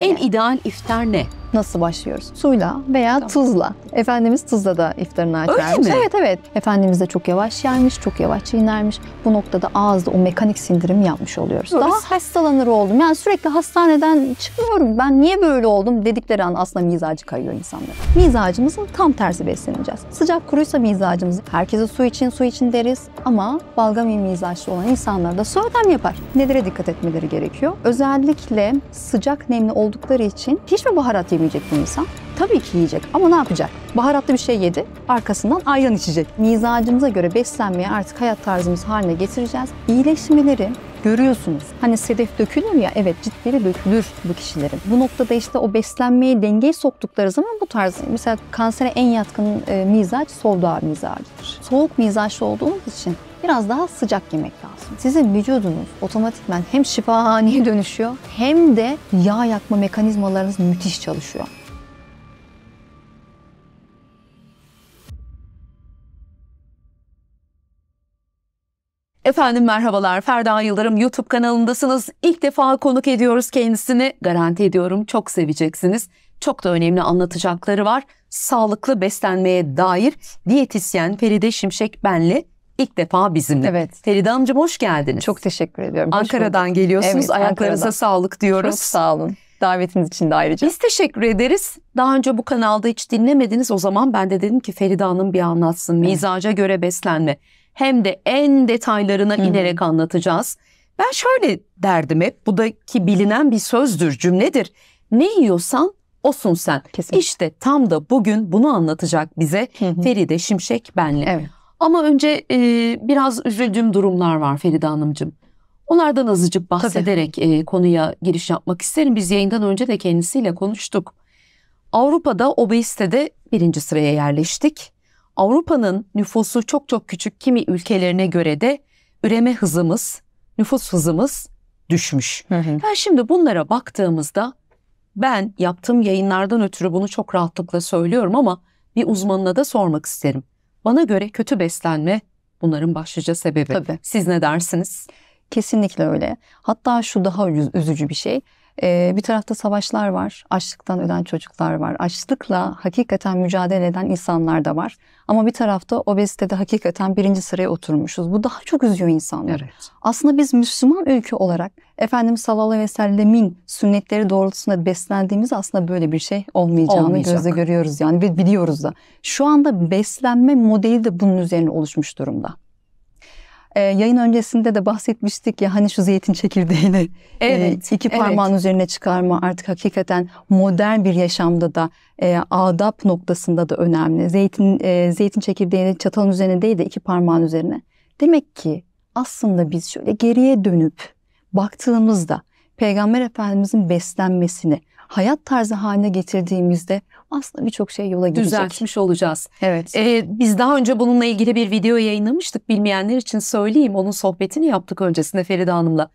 En ideal iftar ne? Nasıl başlıyoruz? Suyla veya tamam. tuzla. Efendimiz tuzla da iftarını açarmış. Öyle mi? Evet evet. Efendimiz de çok yavaş yermiş, çok yavaş inermiş. Bu noktada ağızda o mekanik sindirim yapmış oluyoruz. Doğru. Daha hastalanır oldum. Yani sürekli hastaneden çıkmıyorum. Ben niye böyle oldum dedikleri an aslında mizacı kayıyor insanlar. Mizacımızın tam tersi besleneceğiz. Sıcak kuruysa mizacımız. Herkese su için su için deriz ama balgam mizaçlı olan insanlar da su ödem yapar. Nelere dikkat etmeleri gerekiyor? Özellikle sıcak nemli oldukları için hiç mi baharat yemeyecek bir insan? Tabii ki yiyecek ama ne yapacak? Baharatlı bir şey yedi, arkasından ayran içecek. Mizacımıza göre beslenmeyi artık hayat tarzımız haline getireceğiz. İyileşmeleri görüyorsunuz. Hani sedef dökülür ya evet ciltleri dökülür bu kişilerin. Bu noktada işte o beslenmeyi dengeye soktukları zaman bu tarz mesela kansere en yatkın e, mizaç soğuğa mizacıdır. Soğuk mizaçlı olduğumuz için biraz daha sıcak yemek lazım. Sizin vücudunuz otomatikman hem şifahaneye dönüşüyor hem de yağ yakma mekanizmalarınız müthiş çalışıyor. Efendim merhabalar Ferda Yıldırım YouTube kanalındasınız. İlk defa konuk ediyoruz kendisini. Garanti ediyorum çok seveceksiniz. Çok da önemli anlatacakları var. Sağlıklı beslenmeye dair diyetisyen Feride Şimşek benli ilk defa bizimle. Evet. Feride Hanımcığım hoş geldiniz. Çok teşekkür ediyorum. Ankara'dan bulduk. geliyorsunuz. Evet, Ayaklarınıza Ankara'dan. sağlık diyoruz. Çok sağ olun. Davetiniz için de ayrıca. Biz teşekkür ederiz. Daha önce bu kanalda hiç dinlemediniz. O zaman ben de dedim ki Feride Hanım bir anlatsın. Mizaca göre beslenme hem de en detaylarına Hı-hı. inerek anlatacağız. Ben şöyle derdim hep, bu da ki bilinen bir sözdür, cümledir. Ne yiyorsan osun sen. Kesinlikle. İşte tam da bugün bunu anlatacak bize Hı-hı. Feride Şimşek benle. Evet. Ama önce e, biraz üzüldüğüm durumlar var Feride Hanımcığım. Onlardan azıcık bahsederek e, konuya giriş yapmak isterim. Biz yayından önce de kendisiyle konuştuk. Avrupa'da obezitede birinci sıraya yerleştik. Avrupa'nın nüfusu çok çok küçük kimi ülkelerine göre de üreme hızımız, nüfus hızımız düşmüş. Hı hı. Yani şimdi bunlara baktığımızda ben yaptığım yayınlardan ötürü bunu çok rahatlıkla söylüyorum ama bir uzmanına da sormak isterim. Bana göre kötü beslenme bunların başlıca sebebi. Tabii. Siz ne dersiniz? Kesinlikle öyle. Hatta şu daha üzücü bir şey. Ee, bir tarafta savaşlar var, açlıktan ölen çocuklar var, açlıkla hakikaten mücadele eden insanlar da var. Ama bir tarafta obezitede hakikaten birinci sıraya oturmuşuz. Bu daha çok üzüyor insanları. Evet. Aslında biz Müslüman ülke olarak Efendimiz sallallahu aleyhi ve sellemin sünnetleri doğrultusunda beslendiğimiz aslında böyle bir şey olmayacağını Olmayacak. gözle görüyoruz yani biliyoruz da. Şu anda beslenme modeli de bunun üzerine oluşmuş durumda. Ee, yayın öncesinde de bahsetmiştik ya hani şu zeytin çekirdeğini e, evet, e, iki parmağın evet. üzerine çıkarma artık hakikaten modern bir yaşamda da e, adap noktasında da önemli. Zeytin e, zeytin çekirdeğini çatalın üzerine değil de iki parmağın üzerine. Demek ki aslında biz şöyle geriye dönüp baktığımızda Peygamber Efendimizin beslenmesini, hayat tarzı haline getirdiğimizde aslında birçok şey yola gidecek. Düzeltmiş olacağız. Evet. Ee, biz daha önce bununla ilgili bir video yayınlamıştık. Bilmeyenler için söyleyeyim. Onun sohbetini yaptık öncesinde Feride Hanım'la.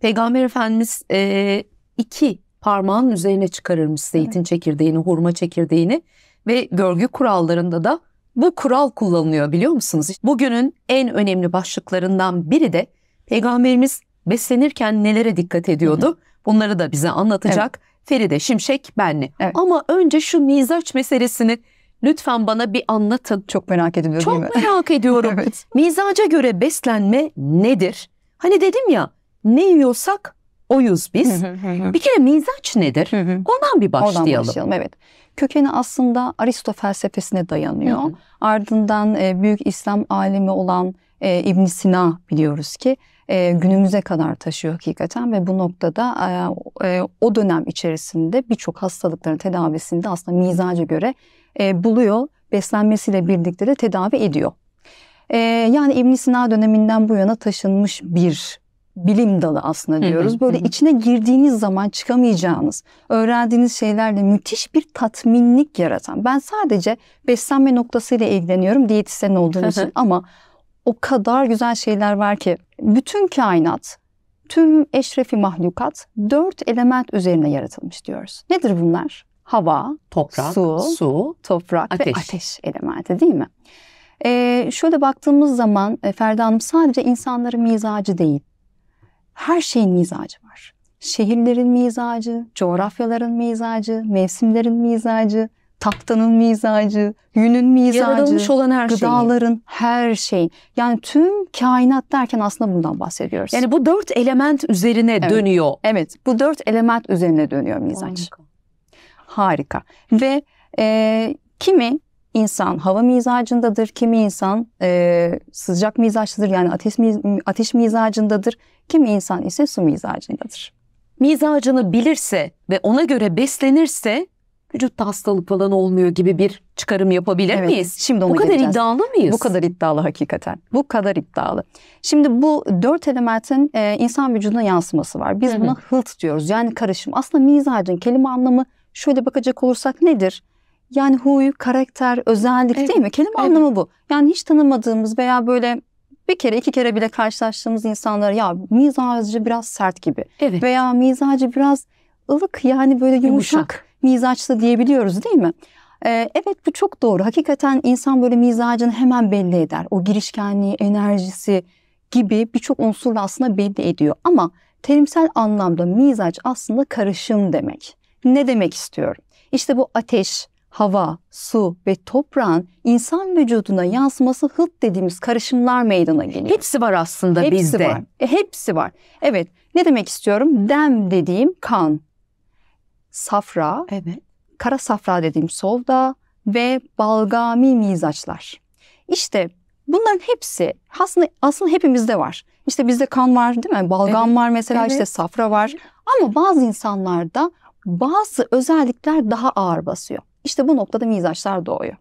Peygamber Efendimiz e, iki parmağın üzerine çıkarırmış zeytin evet. çekirdeğini, hurma çekirdeğini ve görgü kurallarında da bu kural kullanılıyor biliyor musunuz? Bugünün en önemli başlıklarından biri de peygamberimiz beslenirken nelere dikkat ediyordu? Bunları da bize anlatacak. Evet. Feride Şimşek benli. Evet. Ama önce şu mizaç meselesini lütfen bana bir anlatın. Çok merak ediliyor Çok değil mi? merak ediyorum. evet. Mizaca göre beslenme nedir? Hani dedim ya ne yiyorsak oyuz biz. bir kere mizaç nedir? Ondan bir başlayalım. Ondan başlayalım evet. Kökeni aslında Aristo felsefesine dayanıyor. Ardından e, büyük İslam alimi olan e, İbn Sina biliyoruz ki e, günümüze kadar taşıyor hakikaten ve bu noktada e, e o dönem içerisinde birçok hastalıkların tedavisinde aslında mizaca göre e, buluyor, beslenmesiyle birlikte de tedavi ediyor. E, yani ibn Sina döneminden bu yana taşınmış bir bilim dalı aslında diyoruz. Böyle içine girdiğiniz zaman çıkamayacağınız, öğrendiğiniz şeylerle müthiş bir tatminlik yaratan. Ben sadece beslenme noktasıyla ilgileniyorum diyetisyen olduğum için ama o kadar güzel şeyler var ki. Bütün kainat, tüm eşrefi mahlukat dört element üzerine yaratılmış diyoruz. Nedir bunlar? Hava, toprak, su, su toprak ateş. ve ateş elementi değil mi? Ee, şöyle baktığımız zaman e, Ferda Hanım sadece insanların mizacı değil. Her şeyin mizacı var. Şehirlerin mizacı, coğrafyaların mizacı, mevsimlerin mizacı, Tahtanın mizacı, yünün mizacı, olan her gıdaların, şeyin. her şeyin. Yani tüm kainat derken aslında bundan bahsediyoruz. Yani bu dört element üzerine evet. dönüyor. Evet, bu dört element üzerine dönüyor mizacı. Harika. Ve e, kimi insan hava mizacındadır, kimi insan e, sıcak mizaçlıdır yani ateş, ateş mizacındadır, kimi insan ise su mizacındadır. Mizacını bilirse ve ona göre beslenirse vücutta hastalık falan olmuyor gibi bir çıkarım yapabilir evet, miyiz? Şimdi ona Bu kadar geleceğiz. iddialı mıyız? Bu kadar iddialı hakikaten. Bu kadar iddialı. Şimdi bu dört elementin e, insan vücuduna yansıması var. Biz Hı-hı. buna hılt diyoruz. Yani karışım. Aslında mizacın kelime anlamı şöyle bakacak olursak nedir? Yani huy, karakter, özellik evet. değil mi? Kelime evet. anlamı bu. Yani hiç tanımadığımız veya böyle bir kere iki kere bile karşılaştığımız insanlara ya mizacı biraz sert gibi evet. veya mizacı biraz ılık yani böyle yumuşak, yumuşak mizaçlı diyebiliyoruz değil mi? Ee, evet bu çok doğru. Hakikaten insan böyle mizacını hemen belli eder. O girişkenliği, enerjisi gibi birçok unsurla aslında belli ediyor. Ama terimsel anlamda mizaç aslında karışım demek. Ne demek istiyorum? İşte bu ateş, hava, su ve toprağın insan vücuduna yansıması hıt dediğimiz karışımlar meydana geliyor. Hepsi var aslında hepsi bizde. Var. E, hepsi var. Evet. Ne demek istiyorum? Dem dediğim kan, safra, evet. kara safra dediğim solda ve balgami mizaçlar. İşte bunların hepsi aslında, aslında hepimizde var. İşte bizde kan var değil mi? Balgam evet. var mesela evet. işte safra var. Ama bazı insanlarda bazı özellikler daha ağır basıyor. İşte bu noktada mizaçlar doğuyor.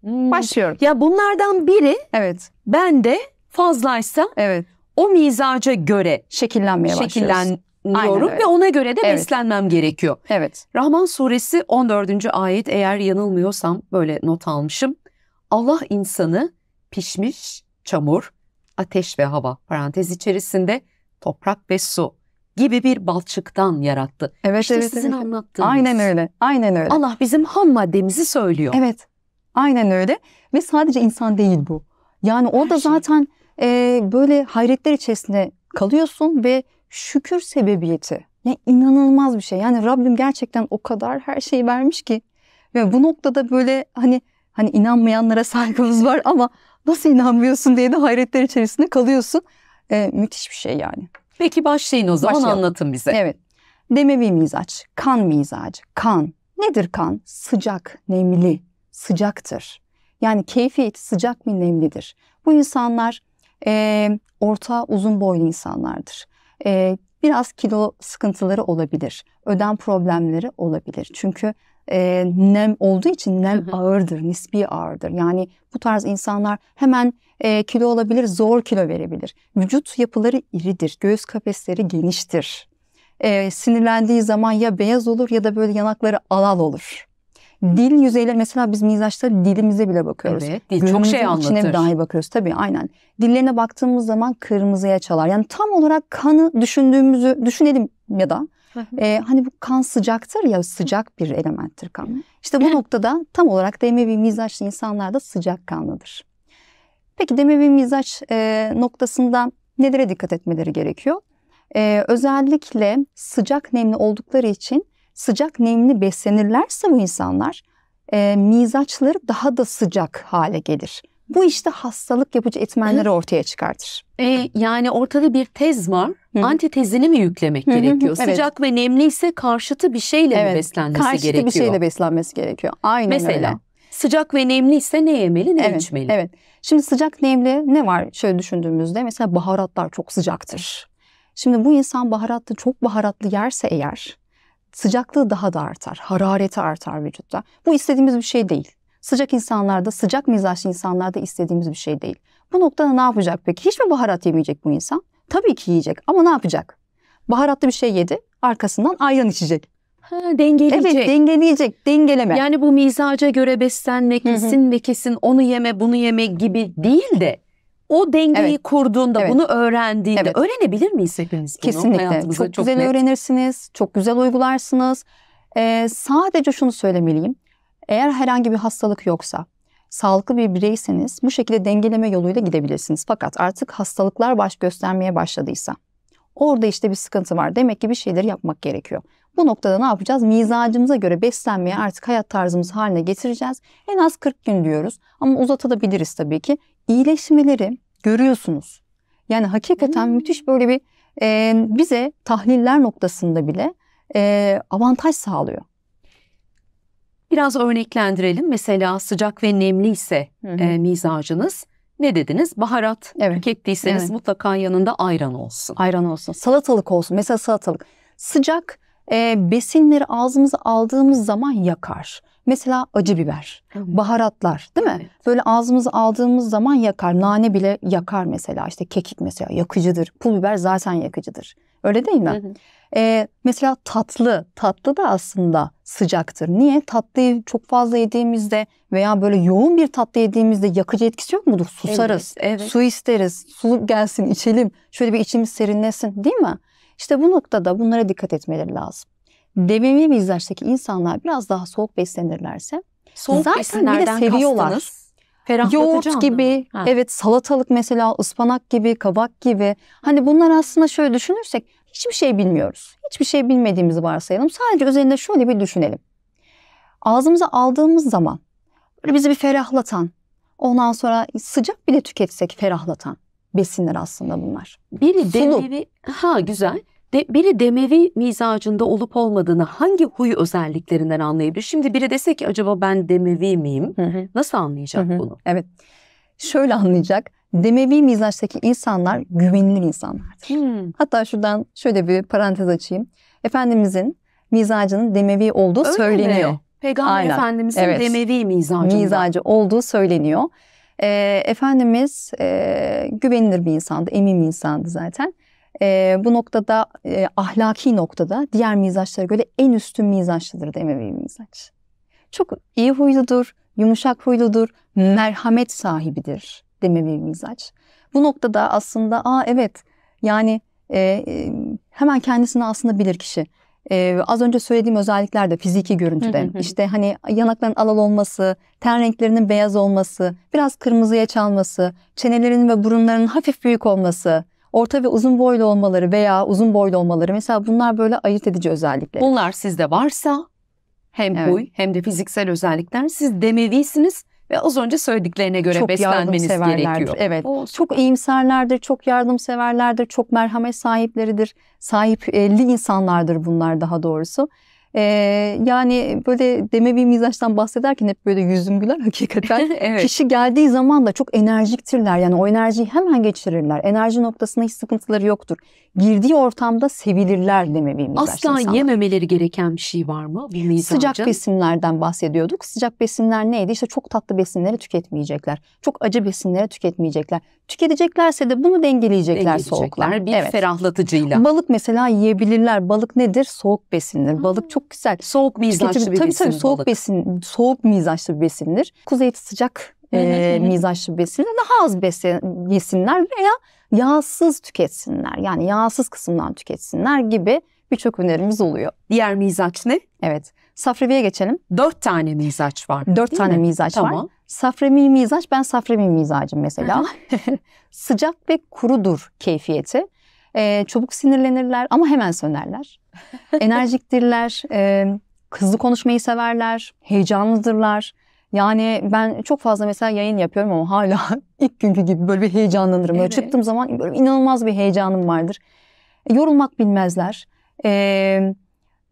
Hmm. Başlıyorum. Ya bunlardan biri evet. ben de fazlaysa evet. o mizaca göre şekillenmeye şekillen, diyorum ve ona göre de evet. beslenmem gerekiyor. Evet. Rahman suresi 14. ayet eğer yanılmıyorsam böyle not almışım. Allah insanı pişmiş çamur, ateş ve hava parantez içerisinde toprak ve su gibi bir balçıktan yarattı. Evet, işte evet, sizin evet. anlattığınız. Aynen öyle. Aynen öyle. Allah bizim ham maddemizi söylüyor. Evet. Aynen öyle. Ve sadece insan değil bu. Yani orada şey. zaten e, böyle hayretler içerisinde kalıyorsun ve şükür sebebiyeti. yani inanılmaz bir şey. Yani Rabbim gerçekten o kadar her şeyi vermiş ki ve bu noktada böyle hani hani inanmayanlara saygımız var ama nasıl inanmıyorsun diye de hayretler içerisinde kalıyorsun. Ee, müthiş bir şey yani. Peki başlayın o zaman Başlayalım. anlatın bize. Evet. Demevi mizaç, kan mizacı. Kan. Nedir kan? Sıcak, nemli, sıcaktır. Yani keyfiyeti sıcak mı nemlidir. Bu insanlar e, orta uzun boylu insanlardır e, biraz kilo sıkıntıları olabilir. Ödem problemleri olabilir. Çünkü e, nem olduğu için nem hı hı. ağırdır, nispi ağırdır. Yani bu tarz insanlar hemen e, kilo olabilir, zor kilo verebilir. Vücut yapıları iridir, göğüs kafesleri geniştir. E, sinirlendiği zaman ya beyaz olur ya da böyle yanakları alal olur. Dil yüzeyleri mesela biz mizaçta dilimize bile bakıyoruz. Evet, dil çok şey anlatır. içine dahi bakıyoruz tabii aynen. Dillerine baktığımız zaman kırmızıya çalar. Yani tam olarak kanı düşündüğümüzü düşünelim ya da e, hani bu kan sıcaktır ya sıcak bir elementtir kan. İşte bu noktada tam olarak Demevi mizaçlı insanlar da sıcak kanlıdır. Peki Demevi mizaç e, noktasında nelere dikkat etmeleri gerekiyor? Ee, özellikle sıcak nemli oldukları için sıcak nemli beslenirlerse bu insanlar e, mizaçları daha da sıcak hale gelir. Bu işte hastalık yapıcı etmenleri ortaya çıkartır. E, yani ortada bir tez var. Hı. Antitezini mi yüklemek Hı. gerekiyor? Evet. Sıcak ve nemli ise karşıtı bir şeyle evet. mi beslenmesi karşıtı gerekiyor? Karşıtı bir şeyle beslenmesi gerekiyor. Aynen Mesela, öyle. Mesela sıcak ve nemli ise ne yemeli ne evet, içmeli? Evet. Şimdi sıcak nemli ne var şöyle düşündüğümüzde mesela baharatlar çok sıcaktır. Şimdi bu insan baharatlı çok baharatlı yerse eğer sıcaklığı daha da artar, harareti artar vücutta. Bu istediğimiz bir şey değil. Sıcak insanlarda, sıcak mizaçlı insanlarda istediğimiz bir şey değil. Bu noktada ne yapacak peki? Hiç mi baharat yemeyecek bu insan? Tabii ki yiyecek ama ne yapacak? Baharatlı bir şey yedi, arkasından ayran içecek. Ha, dengeleyecek. Evet dengeleyecek, dengeleme. Yani bu mizaca göre beslenme kesin ve kesin onu yeme bunu yeme gibi değil de o dengeyi evet. kurduğunda, evet. bunu öğrendiğinde evet. öğrenebilir miyiz hepimiz bunu? Kesinlikle. Çok, çok güzel net. öğrenirsiniz, çok güzel uygularsınız. Ee, sadece şunu söylemeliyim. Eğer herhangi bir hastalık yoksa, sağlıklı bir bireyseniz bu şekilde dengeleme yoluyla gidebilirsiniz. Fakat artık hastalıklar baş göstermeye başladıysa, orada işte bir sıkıntı var. Demek ki bir şeyleri yapmak gerekiyor. Bu noktada ne yapacağız? Mizacımıza göre beslenmeyi artık hayat tarzımız haline getireceğiz. En az 40 gün diyoruz ama uzatabiliriz tabii ki iyileşmeleri görüyorsunuz. Yani hakikaten hmm. müthiş böyle bir e, bize tahliller noktasında bile e, avantaj sağlıyor. Biraz örneklendirelim. Mesela sıcak ve nemli ise hı e, mizacınız ne dediniz? Baharat evet. tükettiyseniz evet. mutlaka yanında ayran olsun. Ayran olsun. Salatalık olsun. Mesela salatalık. Sıcak e, besinleri ağzımıza aldığımız zaman yakar. Mesela acı biber, Hı-hı. baharatlar değil mi? Evet. Böyle ağzımızı aldığımız zaman yakar. Nane bile yakar mesela. İşte kekik mesela yakıcıdır. Pul biber zaten yakıcıdır. Öyle değil mi? Ee, mesela tatlı, tatlı da aslında sıcaktır. Niye? Tatlıyı çok fazla yediğimizde veya böyle yoğun bir tatlı yediğimizde yakıcı etkisi yok mudur? Susarız, evet, evet. su isteriz, su gelsin içelim, şöyle bir içimiz serinlesin değil mi? İşte bu noktada bunlara dikkat etmeleri lazım. DBM mizaçtaki insanlar biraz daha soğuk beslenirlerse soğuk zaten bir de seviyorlar. Yoğurt gibi, ha. evet salatalık mesela ıspanak gibi, kabak gibi. Hani bunlar aslında şöyle düşünürsek hiçbir şey bilmiyoruz. Hiçbir şey bilmediğimizi varsayalım. Sadece üzerinde şöyle bir düşünelim. Ağzımıza aldığımız zaman böyle bizi bir ferahlatan, ondan sonra sıcak bile tüketsek ferahlatan besinler aslında bunlar. Biri demiri, ha güzel de, biri Demevi mizacında olup olmadığını hangi huy özelliklerinden anlayabilir? Şimdi biri dese ki acaba ben Demevi miyim? Hı hı. Nasıl anlayacak hı hı. bunu? Evet. Şöyle anlayacak. Demevi mizaçtaki insanlar güvenilir insanlardır. Hmm. Hatta şuradan şöyle bir parantez açayım. Efendimizin mizacının Demevi olduğu Öyle söyleniyor. Mi? Peygamber Aynen. Efendimizin evet. Demevi mizacı. Mizacı olduğu söyleniyor. Ee, Efendimiz e, güvenilir bir insandı, emin bir insandı zaten e, bu noktada e, ahlaki noktada diğer mizaçlara göre en üstün mizaçlıdır Emevi mizaç. Çok iyi huyludur, yumuşak huyludur, merhamet sahibidir Demevi mizaç. Bu noktada aslında aa evet yani e, e, hemen kendisini aslında bilir kişi. Ee, az önce söylediğim özellikler de fiziki görüntüde. Hı İşte hani yanakların alal olması, ten renklerinin beyaz olması, biraz kırmızıya çalması, çenelerinin ve burunlarının hafif büyük olması, orta ve uzun boylu olmaları veya uzun boylu olmaları mesela bunlar böyle ayırt edici özellikler. Bunlar sizde varsa hem evet. boy hem de fiziksel özellikler siz demelisiniz ve az önce söylediklerine göre çok beslenmeniz gerekiyor. Evet. O, çok iyimserlerdir, çok yardımseverlerdir, çok merhamet sahipleridir. Sahipli insanlardır bunlar daha doğrusu. E, yani böyle demevi mizaçtan bahsederken hep böyle yüzüm güler hakikaten. evet. Kişi geldiği zaman da çok enerjiktirler. Yani o enerjiyi hemen geçirirler. Enerji noktasında hiç sıkıntıları yoktur. Girdiği ortamda sevilirler demevi mizaçlı Asla insanlar. yememeleri gereken bir şey var mı bu mizacın? Sıcak besinlerden bahsediyorduk. Sıcak besinler neydi? İşte çok tatlı besinleri tüketmeyecekler. Çok acı besinleri tüketmeyecekler. Tüketeceklerse de bunu dengeleyecekler, dengeleyecekler soğuklar. Bir evet. ferahlatıcıyla. Balık mesela yiyebilirler. Balık nedir? Soğuk besindir. Balık çok çok güzel. Soğuk mizaçlı bir tabii, besin. Tabii tabii soğuk balık. besin, soğuk mizaçlı bir besindir. Kuzu eti sıcak e, mizaçlı besinler daha az besin, yesinler veya yağsız tüketsinler. Yani yağsız kısımdan tüketsinler gibi birçok önerimiz oluyor. Diğer mizaç ne? Evet. Safreviye geçelim. Dört tane mizaç var. Dört tane mi? mizaç tamam. var. Safremi mizaç, ben safremi mizacım mesela. Sıcak ve kurudur keyfiyeti. Ee, çabuk sinirlenirler ama hemen sönerler. Enerjiktirler, e, hızlı konuşmayı severler, heyecanlıdırlar. Yani ben çok fazla mesela yayın yapıyorum ama hala ilk günkü gibi böyle bir heyecanlanırım. Böyle evet. çıktığım zaman böyle inanılmaz bir heyecanım vardır. E, yorulmak bilmezler. E,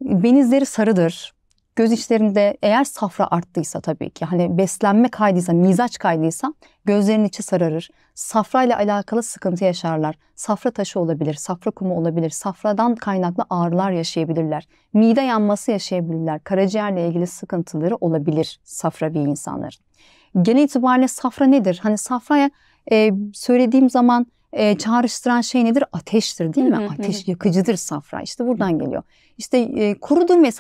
benizleri sarıdır. Göz içlerinde eğer safra arttıysa tabii ki hani beslenme kaydıysa, mizaç kaydıysa gözlerin içi sararır. Safra ile alakalı sıkıntı yaşarlar. Safra taşı olabilir, safra kumu olabilir. Safradan kaynaklı ağrılar yaşayabilirler. Mide yanması yaşayabilirler. Karaciğerle ilgili sıkıntıları olabilir safra safravi insanların. Genel itibariyle safra nedir? Hani safraya e, söylediğim zaman e, çağrıştıran şey nedir? Ateştir değil mi? Ateş yakıcıdır safra. İşte buradan geliyor. İşte e, kurudum ve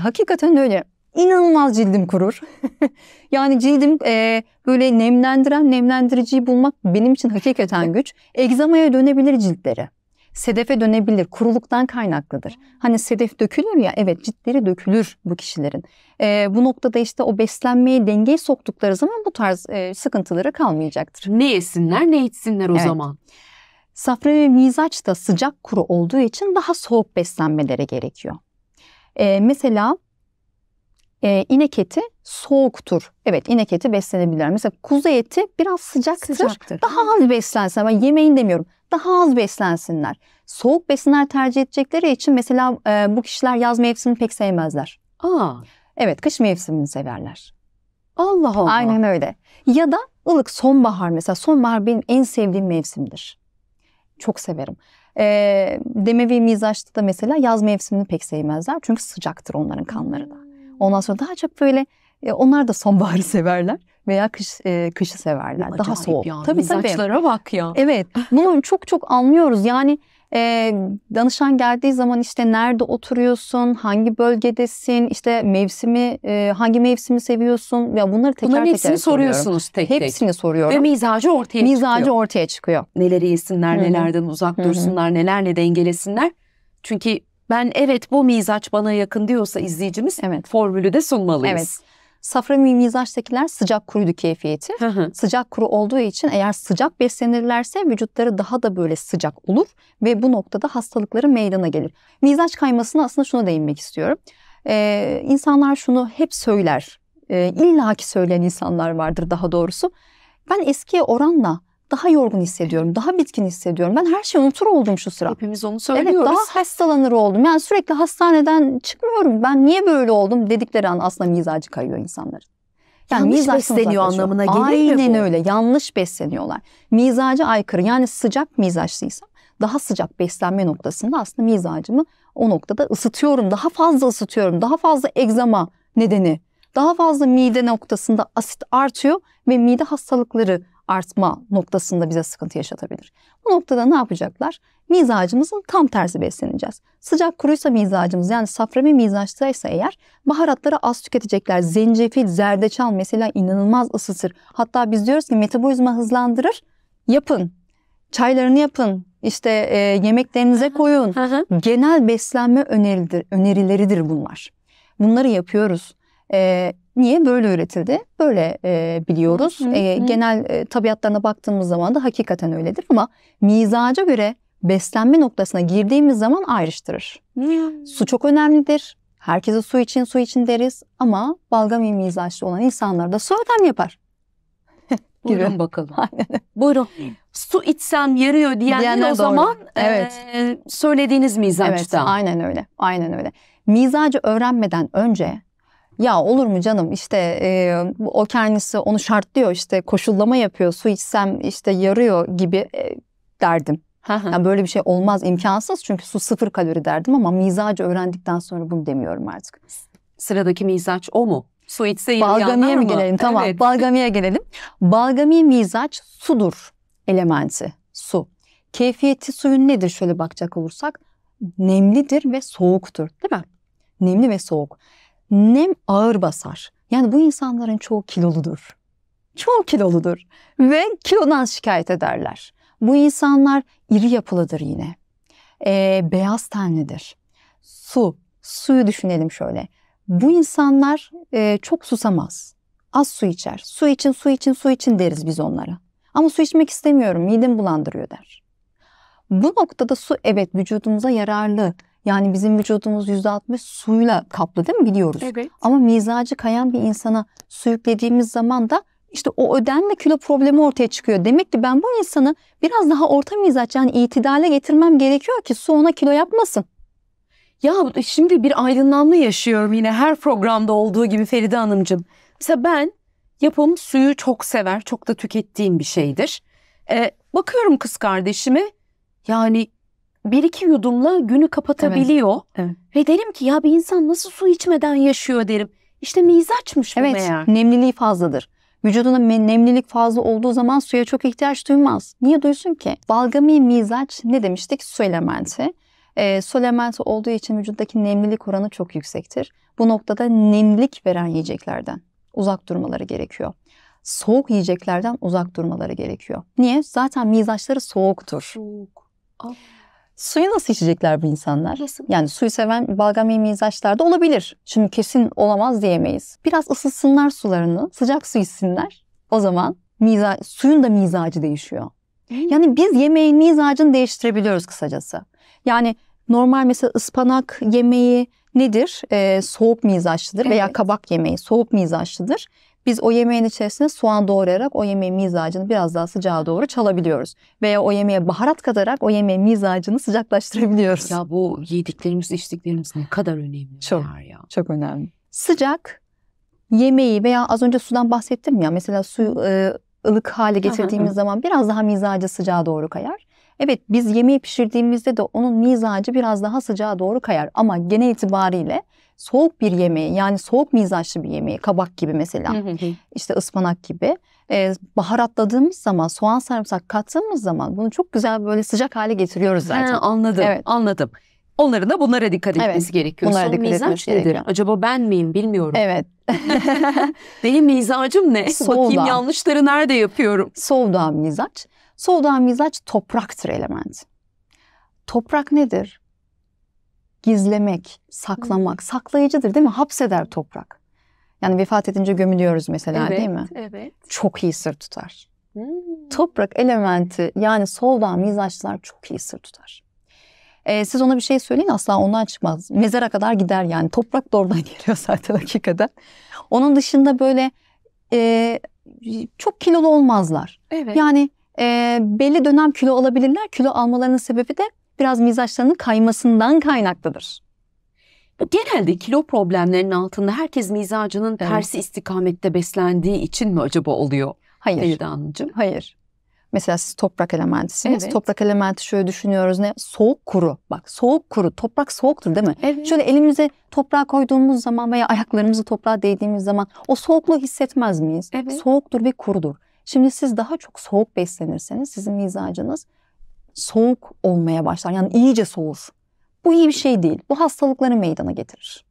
hakikaten öyle. İnanılmaz cildim kurur. yani cildim e, böyle nemlendiren nemlendiriciyi bulmak benim için hakikaten güç. Egzamaya dönebilir ciltleri sedefe dönebilir. Kuruluktan kaynaklıdır. Hani sedef dökülür ya evet ciltleri dökülür bu kişilerin. E, bu noktada işte o beslenmeyi dengeye soktukları zaman bu tarz e, sıkıntıları kalmayacaktır. Ne yesinler ne içsinler o evet. zaman? Safra ve mizaç da sıcak kuru olduğu için daha soğuk beslenmelere gerekiyor. E, mesela e, inek eti soğuktur. Evet inek eti beslenebilir. Mesela kuzu eti biraz sıcaktır. sıcaktır. Daha az beslensin. Ben yemeğin demiyorum daha az beslensinler. Soğuk besinler tercih edecekleri için mesela e, bu kişiler yaz mevsimini pek sevmezler. Aa. Evet kış mevsimini severler. Allah Allah. Aynen öyle. Ya da ılık sonbahar mesela sonbahar benim en sevdiğim mevsimdir. Çok severim. E, Demevi mizaçta da mesela yaz mevsimini pek sevmezler. Çünkü sıcaktır onların kanları da. Ondan sonra daha çok böyle e, onlar da sonbaharı severler veya kış e, kışı severler. Acayip daha soğuk. Ya, tabii tabii. bak ya. Evet. Bunu çok çok anlıyoruz. Yani e, danışan geldiği zaman işte nerede oturuyorsun, hangi bölgedesin, işte mevsimi e, hangi mevsimi seviyorsun ya bunları tekrar Bunların teker hepsini soruyorum. soruyorsunuz tek tek. Hepsini soruyorum. Ve mizacı ortaya mizacı çıkıyor. Mizacı ortaya çıkıyor. Neleri yesinler, Hı-hı. nelerden uzak Hı-hı. dursunlar, nelerle dengelesinler. Çünkü ben evet bu mizaç bana yakın diyorsa izleyicimiz evet. formülü de sunmalıyız. Evet. Safra mizaçtakiler sıcak kuruydu keyfiyeti. Hı Sıcak kuru olduğu için eğer sıcak beslenirlerse vücutları daha da böyle sıcak olur ve bu noktada hastalıkları meydana gelir. Mizaç kaymasına aslında şuna değinmek istiyorum. Ee, insanlar şunu hep söyler. Ee, illaki söyleyen insanlar vardır daha doğrusu. Ben eskiye oranla daha yorgun hissediyorum, daha bitkin hissediyorum. Ben her şeyi unutur oldum şu sıra. Hepimiz onu söylüyoruz. Evet, daha hastalanır oldum. Yani sürekli hastaneden çıkmıyorum. Ben niye böyle oldum dedikleri an aslında mizacı kayıyor insanların. Yani yanlış besleniyor anlamına gelir Aynen mi öyle. Yanlış besleniyorlar. Mizacı aykırı yani sıcak mizaçlıysam daha sıcak beslenme noktasında aslında mizacımı o noktada ısıtıyorum. Daha fazla ısıtıyorum. Daha fazla egzama nedeni. Daha fazla mide noktasında asit artıyor ve mide hastalıkları artma noktasında bize sıkıntı yaşatabilir. Bu noktada ne yapacaklar? Mizacımızın tam tersi besleneceğiz. Sıcak kuruysa mizacımız yani saframi mizaçtaysa eğer baharatları az tüketecekler. Zencefil, zerdeçal mesela inanılmaz ısıtır. Hatta biz diyoruz ki metabolizma hızlandırır. Yapın. Çaylarını yapın. İşte e, yemeklerinize koyun. Genel beslenme öneridir, önerileridir bunlar. Bunları yapıyoruz. E, niye böyle üretildi? Böyle e, biliyoruz. Hı hı. E, genel e, tabiatlarına baktığımız zaman da hakikaten öyledir ama mizaca göre beslenme noktasına girdiğimiz zaman ayrıştırır. Hı. Hmm. Su çok önemlidir. Herkese su için su için deriz ama balgami mizaçlı olan insanlar da su ödem yapar. Buyurun bakalım. Buyurun. Su içsem yarıyor diyenler, diyenler o doğru. zaman evet. e, söylediğiniz mizaçta. Evet, aynen öyle. Aynen öyle. Mizacı öğrenmeden önce ya olur mu canım işte e, o kendisi onu şartlıyor işte koşullama yapıyor su içsem işte yarıyor gibi e, derdim. yani böyle bir şey olmaz imkansız çünkü su sıfır kalori derdim ama mizacı öğrendikten sonra bunu demiyorum artık. Sıradaki mizaç o mu? Su içse Balgamiye mi gelelim? Tamam evet. balgamiye gelelim. Balgami mizaç sudur elementi su. Keyfiyeti suyun nedir şöyle bakacak olursak? Nemlidir ve soğuktur değil mi? Nemli ve soğuk nem ağır basar. Yani bu insanların çoğu kiloludur. Çoğu kiloludur ve kilodan şikayet ederler. Bu insanlar iri yapılıdır yine. Ee, beyaz tenlidir. Su, suyu düşünelim şöyle. Bu insanlar e, çok susamaz. Az su içer. Su için, su için, su için deriz biz onlara. Ama su içmek istemiyorum, midem bulandırıyor der. Bu noktada su evet vücudumuza yararlı yani bizim vücudumuz yüzde altmış suyla kaplı değil mi biliyoruz. Evet. Ama mizacı kayan bir insana su yüklediğimiz zaman da işte o ödemle kilo problemi ortaya çıkıyor. Demek ki ben bu insanı biraz daha orta mizaç yani itidale getirmem gerekiyor ki su ona kilo yapmasın. Ya şimdi bir aydınlanma yaşıyorum yine her programda olduğu gibi Feride Hanımcığım. Mesela ben yapım suyu çok sever, çok da tükettiğim bir şeydir. Ee, bakıyorum kız kardeşime yani bir iki yudumla günü kapatabiliyor. Evet. Evet. Ve derim ki ya bir insan nasıl su içmeden yaşıyor derim. İşte mizaçmış bu evet, meğer. nemliliği fazladır. vücuduna nemlilik fazla olduğu zaman suya çok ihtiyaç duymaz. Niye duysun ki? Balgami mizaç ne demiştik? Su elementi. E, ee, su elementi olduğu için vücuttaki nemlilik oranı çok yüksektir. Bu noktada nemlilik veren yiyeceklerden uzak durmaları gerekiyor. Soğuk yiyeceklerden uzak durmaları gerekiyor. Niye? Zaten mizaçları soğuktur. Soğuk. Ah. Suyu nasıl içecekler bu insanlar? Nasıl? Yani suyu seven balgam mizaçlarda olabilir. Şimdi kesin olamaz diyemeyiz. Biraz ısıtsınlar sularını, sıcak su içsinler. O zaman miza suyun da mizacı değişiyor. Yani biz yemeğin mizacını değiştirebiliyoruz kısacası. Yani normal mesela ıspanak yemeği nedir? Ee, soğuk mizaçlıdır evet. veya kabak yemeği soğuk mizaçlıdır biz o yemeğin içerisine soğan doğrayarak o yemeğin mizacını biraz daha sıcağa doğru çalabiliyoruz. Veya o yemeğe baharat katarak o yemeğin mizacını sıcaklaştırabiliyoruz. Ya bu yediklerimiz, içtiklerimiz ne kadar önemli. Çok, ya. çok önemli. Sıcak yemeği veya az önce sudan bahsettim ya mesela suyu e, ılık hale getirdiğimiz Aha, zaman biraz daha mizacı sıcağa doğru kayar. Evet biz yemeği pişirdiğimizde de onun mizacı biraz daha sıcağa doğru kayar ama genel itibariyle soğuk bir yemeği yani soğuk mizaçlı bir yemeği kabak gibi mesela işte ıspanak gibi e, baharatladığımız zaman soğan sarımsak kattığımız zaman bunu çok güzel böyle sıcak hale getiriyoruz zaten. Ha, anladım evet. anladım. Onların da bunlara dikkat etmesi evet, gerekiyor. Bunlara Son dikkat mizaç nedir? Gerekiyor. Acaba ben miyim bilmiyorum. Evet. Benim mizacım ne? Soğudan. Bakayım yanlışları nerede yapıyorum? Soğudan mizaç. Soğudan mizaç topraktır element. Toprak nedir? gizlemek, saklamak, hmm. saklayıcıdır değil mi? Hapseder toprak. Yani vefat edince gömülüyoruz mesela evet, değil mi? Evet. Çok iyi sır tutar. Hmm. Toprak elementi yani soldan mizaçlar çok iyi sır tutar. Ee, siz ona bir şey söyleyin asla ondan çıkmaz. Mezara kadar gider yani. Toprak da oradan geliyor zaten hakikaten. Onun dışında böyle e, çok kilolu olmazlar. Evet. Yani e, belli dönem kilo alabilirler. Kilo almalarının sebebi de biraz mizaçlarının kaymasından kaynaklıdır. Genelde kilo problemlerinin altında herkes mizacının evet. tersi istikamette beslendiği için mi acaba oluyor? Hayır. Feride Hanımcığım. Hayır. Mesela siz toprak elementisiniz. Evet. Toprak elementi şöyle düşünüyoruz ne? Soğuk kuru. Bak soğuk kuru. Toprak soğuktur değil mi? Evet. Şöyle elimize toprağa koyduğumuz zaman veya ayaklarımızı toprağa değdiğimiz zaman o soğukluğu hissetmez miyiz? Evet. Soğuktur ve kurudur. Şimdi siz daha çok soğuk beslenirseniz sizin mizacınız soğuk olmaya başlar. Yani iyice soğur. Bu iyi bir şey değil. Bu hastalıkları meydana getirir.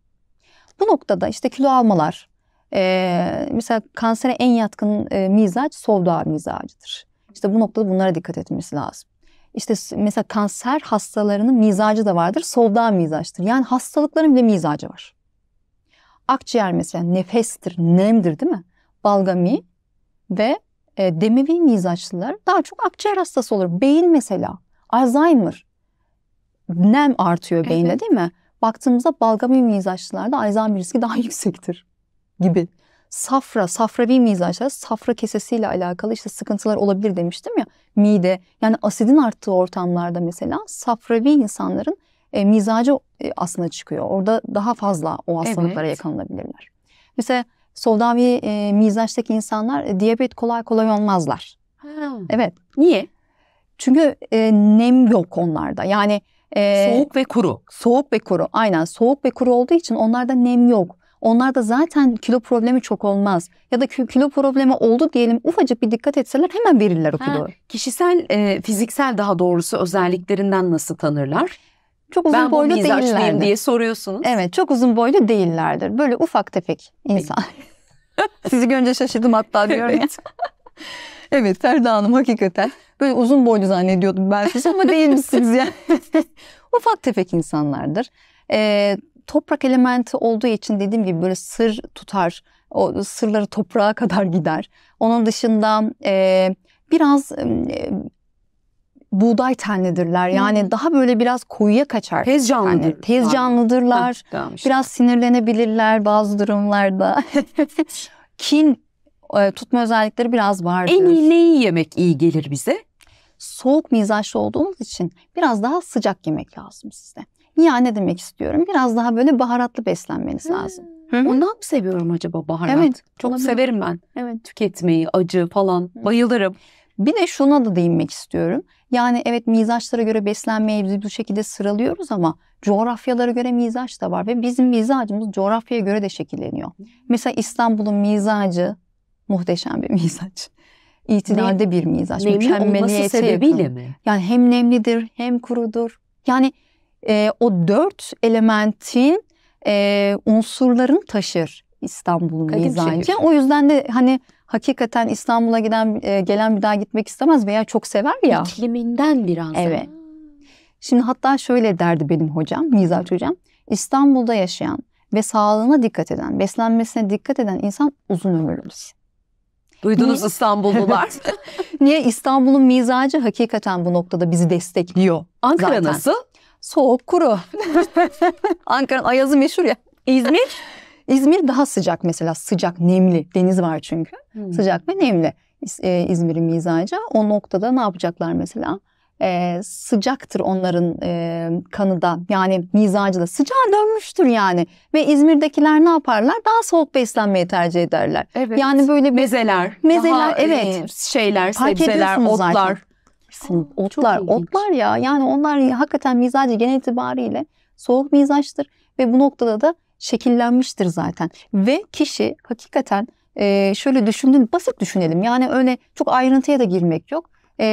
Bu noktada işte kilo almalar, e, mesela kansere en yatkın e, mizaç solda mizacıdır. İşte bu noktada bunlara dikkat etmesi lazım. İşte mesela kanser hastalarının mizacı da vardır. Solda mizacıdır Yani hastalıkların bile mizacı var. Akciğer mesela nefestir, nemdir değil mi? Balgami ve e, ee, demevi mizaçlılar daha çok akciğer hastası olur. Beyin mesela, Alzheimer. Nem artıyor beyinde evet. değil mi? Baktığımızda balgami mizaçlılarda Alzheimer riski daha yüksektir gibi. Safra, safravi mizaçlar, safra kesesiyle alakalı işte sıkıntılar olabilir demiştim ya. Mide, yani asidin arttığı ortamlarda mesela safravi insanların e, mizacı e, aslında çıkıyor. Orada daha fazla o hastalıklara evet. yakalanabilirler. Mesela Soldavi e, mizaçtaki insanlar e, diyabet kolay kolay olmazlar. Ha. Evet. Niye? Çünkü e, nem yok onlarda. Yani e, soğuk ve kuru. Soğuk ve kuru. Aynen soğuk ve kuru olduğu için onlarda nem yok. Onlarda zaten kilo problemi çok olmaz. Ya da kilo problemi oldu diyelim ufacık bir dikkat etseler hemen verirler o kiloyu. Kişisel, e, fiziksel daha doğrusu özelliklerinden nasıl tanırlar? Çok uzun ben boylu değillerdir. diye soruyorsunuz. Evet çok uzun boylu değillerdir. Böyle ufak tefek insan. Sizi görünce şaşırdım hatta diyorum evet. ya. evet Ferda Hanım hakikaten böyle uzun boylu zannediyordum ben sizi ama değil misiniz yani. ufak tefek insanlardır. Ee, toprak elementi olduğu için dediğim gibi böyle sır tutar. O sırları toprağa kadar gider. Onun dışında e, biraz e, buğday tenlidirler. Yani hmm. daha böyle biraz koyuya kaçar. Tez canlıdır. Yani tez canlıdırlar. Ha, Biraz sinirlenebilirler bazı durumlarda. Kin e, tutma özellikleri biraz vardır. En iyi neyi yemek iyi gelir bize? Soğuk mizaçlı olduğumuz için biraz daha sıcak yemek lazım size. Yani ne demek istiyorum? Biraz daha böyle baharatlı beslenmeniz hmm. lazım. hı Ondan mı seviyorum acaba baharat? Evet. Çok olabilir. severim ben. Evet. Tüketmeyi, acı falan Hı. bayılırım. Bir de şuna da değinmek istiyorum. Yani evet mizaçlara göre beslenmeyi biz bu şekilde sıralıyoruz ama coğrafyalara göre mizaç da var ve bizim mizacımız coğrafyaya göre de şekilleniyor. Mesela İstanbul'un mizacı muhteşem bir mizaç. İtinalde bir mizaç. nemli Mükemmeliyete sebebiyle yakın. mi? Yani hem nemlidir hem kurudur. Yani e, o dört elementin e, unsurların taşır İstanbul'un mizacı. O yüzden de hani hakikaten İstanbul'a giden e, gelen bir daha gitmek istemez veya çok sever ya. İkliminden biraz. Evet. Şimdi hatta şöyle derdi benim hocam, Mizaç hocam. İstanbul'da yaşayan ve sağlığına dikkat eden, beslenmesine dikkat eden insan uzun ömürlüdür. Duydunuz Niye? İstanbullular. Niye? İstanbul'un mizacı hakikaten bu noktada bizi destekliyor. Ankara zaten. nasıl? Soğuk, kuru. Ankara'nın ayazı meşhur ya. İzmir? İzmir daha sıcak mesela sıcak nemli deniz var çünkü hmm. sıcak ve nemli ee, İzmir'in mizacı o noktada ne yapacaklar mesela ee, sıcaktır onların e, kanı da yani mizacı da sıcağa dönmüştür yani ve İzmir'dekiler ne yaparlar daha soğuk beslenmeyi tercih ederler. Evet. Yani böyle bir, mezeler, mezeler daha, evet e, şeyler, Fark sebzeler, otlar. Zaten. Kesin. Otlar, otlar ya. Yani onlar hakikaten mizacı genel itibariyle soğuk mizacıdır ve bu noktada da şekillenmiştir zaten. Ve kişi hakikaten e, şöyle düşündün basit düşünelim. Yani öyle çok ayrıntıya da girmek yok. E,